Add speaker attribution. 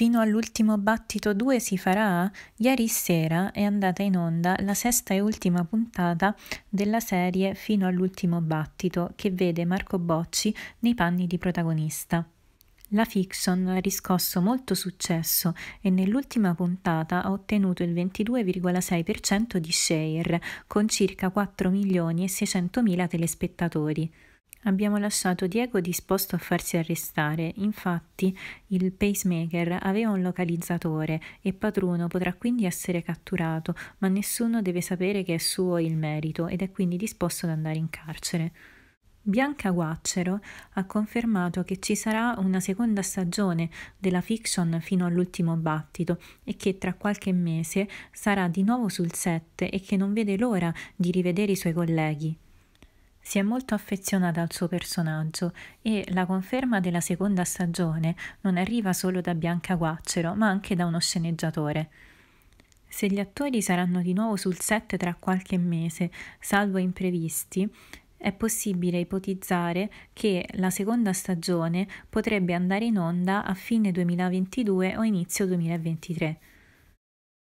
Speaker 1: Fino all'ultimo battito 2 si farà? Ieri sera è andata in onda la sesta e ultima puntata della serie Fino all'ultimo battito che vede Marco Bocci nei panni di protagonista. La fiction ha riscosso molto successo e nell'ultima puntata ha ottenuto il 22,6% di share, con circa 4 milioni e 600 mila telespettatori. Abbiamo lasciato Diego disposto a farsi arrestare, infatti il pacemaker aveva un localizzatore e Patruno potrà quindi essere catturato, ma nessuno deve sapere che è suo il merito ed è quindi disposto ad andare in carcere. Bianca Guaccero ha confermato che ci sarà una seconda stagione della fiction fino all'ultimo battito e che tra qualche mese sarà di nuovo sul set e che non vede l'ora di rivedere i suoi colleghi. Si è molto affezionata al suo personaggio e la conferma della seconda stagione non arriva solo da Bianca Guaccero, ma anche da uno sceneggiatore. Se gli attori saranno di nuovo sul set tra qualche mese, salvo imprevisti, è possibile ipotizzare che la seconda stagione potrebbe andare in onda a fine 2022 o inizio 2023.